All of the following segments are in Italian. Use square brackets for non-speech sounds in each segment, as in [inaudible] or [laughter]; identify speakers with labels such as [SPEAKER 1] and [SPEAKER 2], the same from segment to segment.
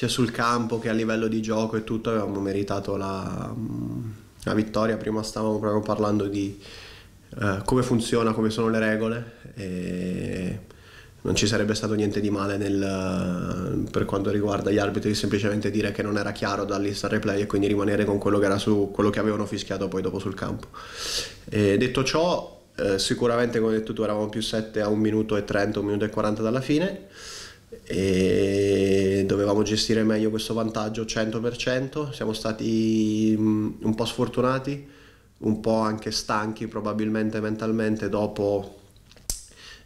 [SPEAKER 1] sia sul campo che a livello di gioco e tutto avevamo meritato la, mm, la vittoria. Prima stavamo proprio parlando di uh, come funziona, come sono le regole e non ci sarebbe stato niente di male nel, per quanto riguarda gli arbitri semplicemente dire che non era chiaro dall'Instant Replay e quindi rimanere con quello che era su quello che avevano fischiato poi dopo sul campo. E detto ciò, eh, sicuramente come hai detto tu eravamo più 7 a 1 minuto e 30, 1 minuto e 40 dalla fine e dovevamo gestire meglio questo vantaggio 100%, siamo stati mm, un po' sfortunati, un po' anche stanchi probabilmente mentalmente dopo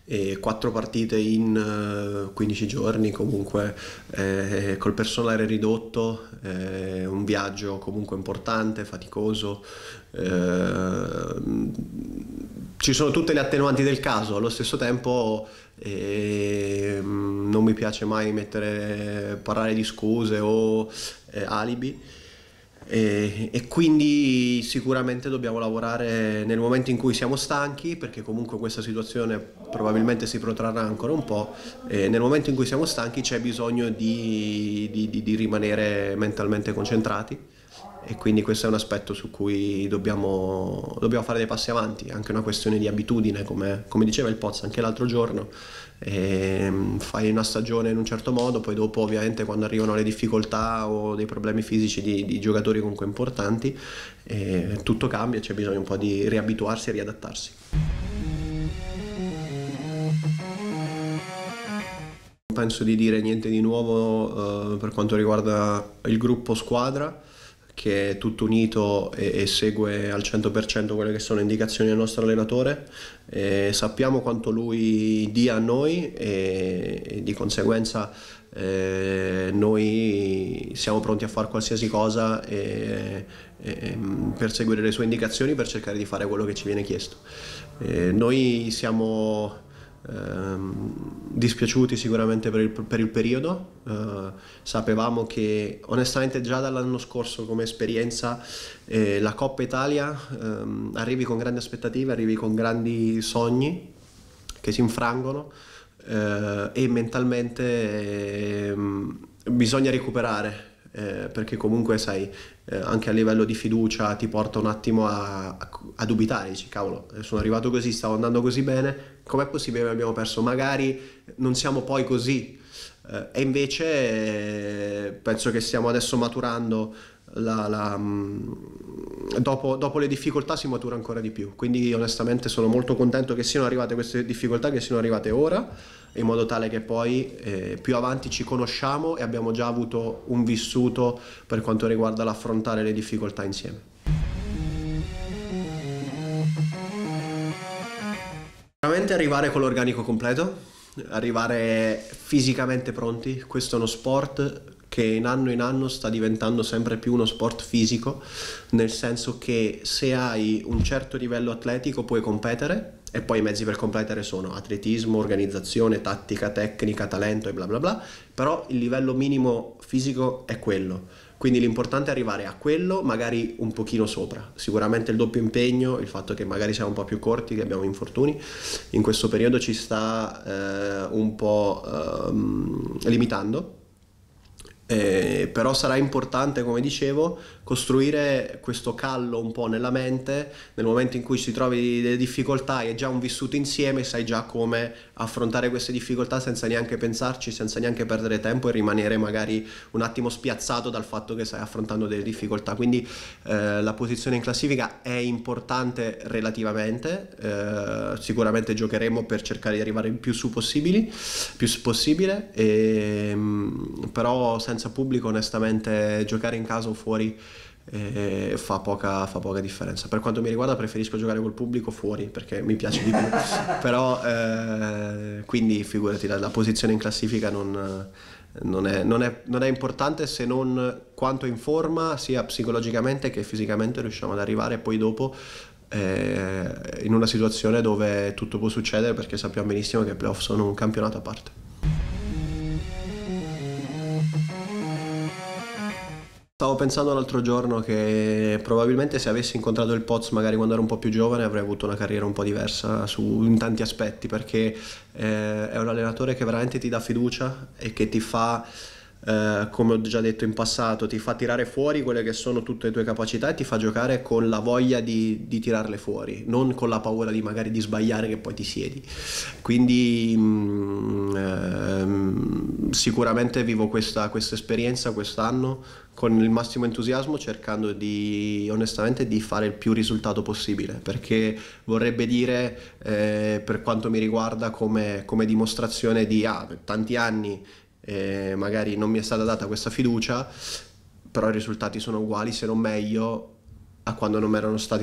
[SPEAKER 1] eh, quattro partite in eh, 15 giorni comunque eh, col personale ridotto, eh, un viaggio comunque importante, faticoso. Eh, ci sono tutte le attenuanti del caso, allo stesso tempo eh, non mi piace mai mettere, parlare di scuse o eh, alibi e, e, quindi sicuramente dobbiamo lavorare nel momento in cui siamo stanchi perché comunque questa situazione probabilmente si protrarrà ancora un po' e nel momento in cui siamo stanchi c'è bisogno di, di, di, di rimanere mentalmente concentrati e quindi questo è un aspetto su cui dobbiamo, dobbiamo fare dei passi avanti, è anche una questione di abitudine, come, come diceva il Pozza anche l'altro giorno, e ehm, fai una stagione in un certo modo, poi dopo ovviamente quando arrivano le difficoltà o dei problemi fisici di, di giocatori comunque importanti, eh, tutto cambia, c'è bisogno un po' di riabituarsi e riadattarsi. Non penso di dire niente di nuovo eh, per quanto riguarda il gruppo squadra che è tutto unito e, e segue al 100% quelle che sono le indicazioni del nostro allenatore. E sappiamo quanto lui dia a noi e, e di conseguenza eh, noi siamo pronti a fare qualsiasi cosa e, e, mm, per seguire le sue indicazioni per cercare di fare quello che ci viene chiesto. Eh, noi siamo ehm, dispiaciuti sicuramente per il, per il periodo, eh, sapevamo che onestamente già dall'anno scorso come esperienza eh, la Coppa Italia ehm, arrivi con grandi aspettative, arrivi con grandi sogni che si infrangono eh, e mentalmente ehm, bisogna recuperare eh, perché comunque sai, eh, anche a livello di fiducia ti porta un attimo a, a, a dubitare, dici cavolo, eh, sono arrivato così, stavo andando così bene, com'è possibile che abbiamo perso? Magari non siamo poi così, eh, e invece eh, penso che stiamo adesso maturando la, la, mm, dopo, dopo, le difficoltà si matura ancora di più. Quindi onestamente sono molto contento che siano arrivate queste difficoltà, che siano arrivate ora, in modo tale che poi eh, più avanti ci conosciamo e abbiamo già avuto un vissuto per quanto riguarda l'affrontare le difficoltà insieme. Veramente arrivare con l'organico completo, arrivare fisicamente pronti. Questo è uno sport che in anno in anno sta diventando sempre più uno sport fisico, nel senso che se hai un certo livello atletico puoi competere, e poi i mezzi per completare sono atletismo, organizzazione, tattica, tecnica, talento e bla bla bla, però il livello minimo fisico è quello. Quindi l'importante è arrivare a quello, magari un pochino sopra. Sicuramente il doppio impegno, il fatto che magari siamo un po' più corti, che abbiamo infortuni, in questo periodo ci sta eh, un po' eh, limitando eh, però sarà importante, come dicevo, costruire questo callo un po' nella mente nel momento in cui si trovi delle difficoltà e già un vissuto insieme, sai già come affrontare queste difficoltà senza neanche pensarci, senza neanche perdere tempo e rimanere magari un attimo spiazzato dal fatto che stai affrontando delle difficoltà. Quindi eh, la posizione in classifica è importante relativamente, eh, sicuramente giocheremo per cercare di arrivare il più su possibili, più possibile, e, ehm, però senza senza pubblico onestamente giocare in casa o fuori eh, fa, poca, fa, poca, differenza. Per quanto mi riguarda preferisco giocare col pubblico fuori perché mi piace di più, [laughs] però eh, quindi figurati la, la, posizione in classifica non, non, è, non, è, non è importante se non quanto in forma sia psicologicamente che fisicamente riusciamo ad arrivare poi dopo eh, in una situazione dove tutto può succedere perché sappiamo benissimo che i playoff sono un campionato a parte. Stavo pensando l'altro giorno che probabilmente se avessi incontrato il Poz magari quando ero un po' più giovane avrei avuto una carriera un po' diversa su, in tanti aspetti perché eh, è un allenatore che veramente ti dà fiducia e che ti fa eh, come ho già detto in passato, ti fa tirare fuori quelle che sono tutte le tue capacità e ti fa giocare con la voglia di, di tirarle fuori, non con la paura di magari di sbagliare che poi ti siedi. Quindi mh, mm, ehm, sicuramente vivo questa, questa esperienza quest'anno con il massimo entusiasmo cercando di onestamente di fare il più risultato possibile perché vorrebbe dire eh, per quanto mi riguarda come, come dimostrazione di ah, tanti anni eh, magari non mi è stata data questa fiducia, però i risultati sono uguali se non meglio a quando non mi, era stata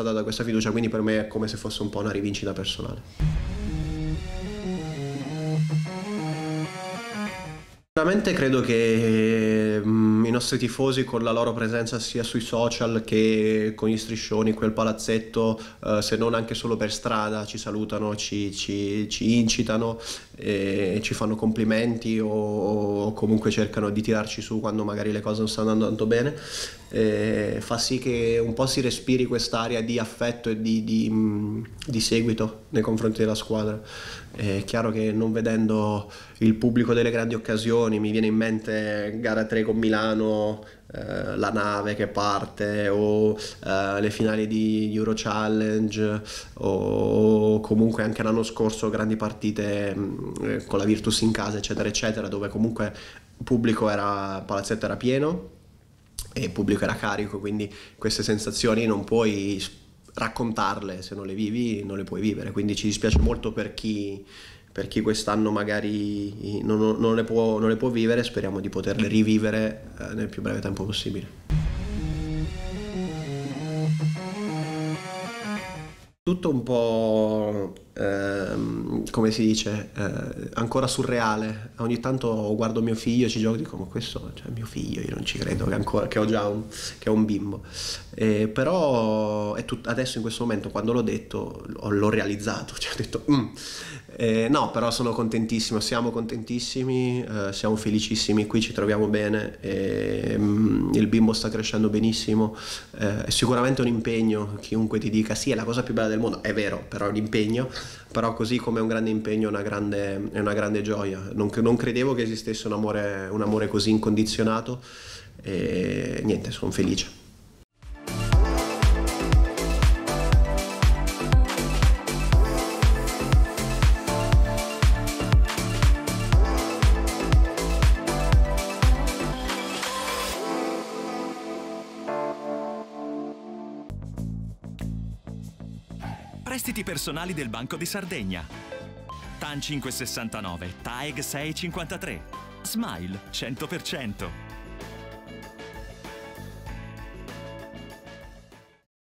[SPEAKER 1] data questa fiducia, quindi per me è come se fosse un po' una rivincita personale. Veramente credo che mm, nostri tifosi con la loro presenza sia sui social che con gli striscioni quel palazzetto, eh, se non anche solo per strada, ci salutano, ci, ci, ci incitano, eh, ci fanno complimenti o, o, comunque cercano di tirarci su quando magari le cose non stanno andando bene eh, fa sì che un po' si respiri quest'area di affetto e di, di, mm, di seguito nei confronti della squadra. È chiaro che non vedendo il pubblico delle grandi occasioni, mi viene in mente gara 3 con Milano, eh, la nave che parte o eh, le finali di Euro Challenge o comunque anche l'anno scorso grandi partite mh, mm, eh, con la Virtus in casa, eccetera, eccetera, dove comunque il pubblico era, palazzetto era pieno e il pubblico era carico, quindi queste sensazioni non puoi raccontarle, se non le vivi non le puoi vivere, quindi ci dispiace molto per chi, per chi quest'anno magari non, non, le può, non, le può, vivere, speriamo di poterle rivivere eh, nel più breve tempo possibile. Tutto un po' ehm, come si dice, eh, ancora surreale. Ogni tanto guardo mio figlio, ci gioco e dico, ma questo è cioè, mio figlio, io non ci credo che, ancora, che ho già un, che un bimbo. Eh, però tut- adesso in questo momento, quando l'ho detto, l'ho, l'ho realizzato, [laughs] cioè ho detto, mm. eh, no, però sono contentissimo, siamo contentissimi, eh, siamo felicissimi, qui ci troviamo bene, mm, il bimbo sta crescendo benissimo, eh, è sicuramente un impegno, chiunque ti dica, sì, è la cosa più bella del mondo, è vero, però è un impegno però così come è un grande impegno è una grande, è una grande gioia. Non, non, credevo che esistesse un amore, un amore così incondizionato e niente, sono felice. Prestiti personali del Banco di Sardegna. TAN 569, TAEG 653. Smile 100%.